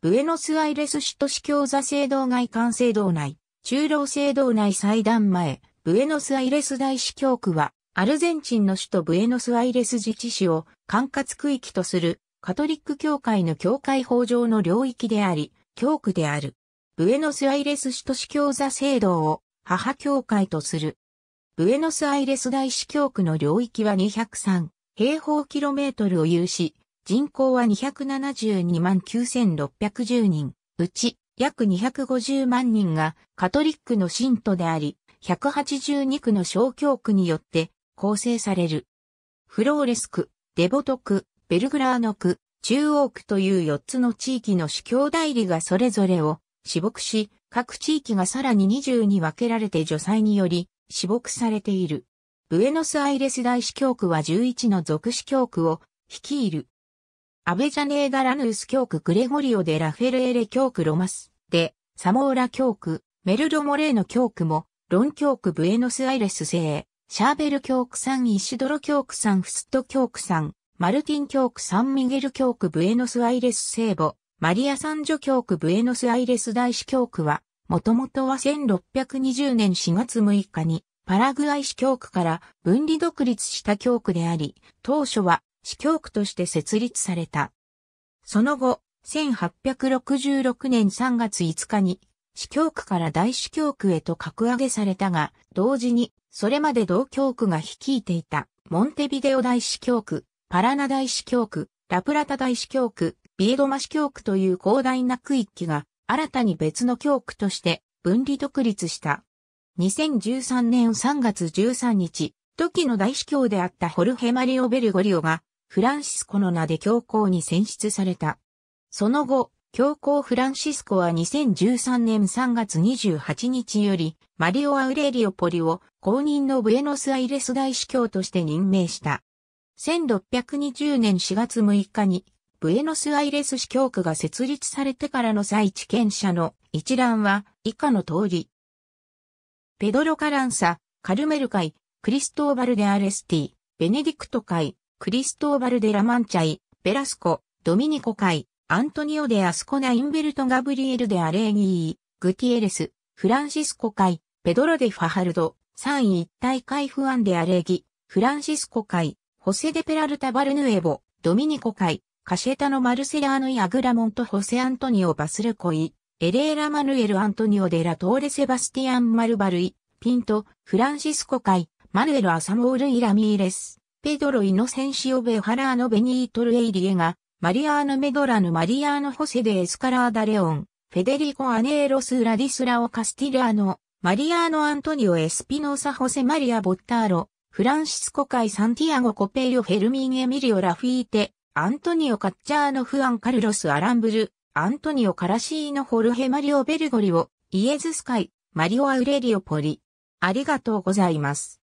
ブエノスアイレス市都市教座制堂外関制堂内、中老制堂内祭壇前、ブエノスアイレス大司教区は、アルゼンチンの首都ブエノスアイレス自治市を管轄区域とするカトリック教会の教会法上の領域であり、教区である。ブエノスアイレス市都市教座制度を母教会とする。ブエノスアイレス大司教区の領域は203平方キロメートルを有し、人口は272万9610人、うち約250万人がカトリックの信徒であり、182区の小教区によって構成される。フローレス区、デボト区、ベルグラーノ区、中央区という4つの地域の主教代理がそれぞれを死牧し、各地域がさらに20に分けられて除災により死牧されている。ブエノスアイレス大司教区は11の属司教区を率いる。アベジャネーダ・ラヌース教区グレゴリオ・デ・ラフェルエレ教区ロマス、デ、サモーラ教区、メルド・モレーノ教区も、ロン教区ブエノスアイレス製、シャーベル教区ンイシドロ教区ンフスト教区ン、マルティン教区サンミゲル教区ブエノスアイレス聖母、マリアサンジョ教区ブエノスアイレス大使教区は、もともとは1620年4月6日にパラグアイ市教区から分離独立した教区であり、当初は司教区として設立された。その後、1866年3月5日に、市教区から大司教区へと格上げされたが、同時に、それまで同教区が率いていた、モンテビデオ大司教区、パラナ大司教区、ラプラタ大司教区、ビエドマ司教区という広大な区域が、新たに別の教区として分離独立した。2013年3月13日、時の大司教であったホルヘ・マリオ・ベルゴリオがフランシスコの名で教皇に選出された。その後、教皇フランシスコは2013年3月28日より、マリオ・アウレリオポリを公認のブエノスアイレス大司教として任命した。1620年4月6日に、ブエノスアイレス司教区が設立されてからの再地権者の一覧は以下の通り。ペドロ・カランサ、カルメル会、クリストーバル・デ・アレスティ、ベネディクト会、クリストーバル・デ・ラマンチャイ、ベラスコ、ドミニコ・カイ、アントニオ・デ・アスコナ・インベルト・ガブリエル・デ・アレーギー、グティエレス、フランシスコ・カイ、ペドロ・デ・ファハルド、三位一体フアン・デ・アレギ、フランシスコ海、ホセデペラルタ・バルヌエボ、ドミニコ海、カシェタのマルセラーノ・イアグラモンとホセ・アントニオ・バスルコイ、エレーラ・マヌエル・アントニオ・デ・ラトーレ・セバスティアン・マルバルイ、ピント、フランシスコ海、マヌエル・アサモール・イラミーレス。ペドロ・イノセンシオ・ベハラーノ・ベニートル・エイリエが、マリアーノ・メドラヌ・マリアーノ・ホセデ・エスカラーダ・レオン、フェデリコ・アネーロス・ラディスラオ・カスティラーノ、マリアーノ・アントニオ・エスピノサ・ホセ・マリア・ボッターロ、フランシスコカイ・サンティアゴ・コペイオ・フェルミン・エミリオ・ラフィーテ、アントニオ・カッチャーノ・フアン・カルロス・アランブル、アントニオ・カラシーノ・ホルヘ・マリオ・ベルゴリオ、イエズスカイ、マリオ・アウレリオ・ポリ。ありがとうございます。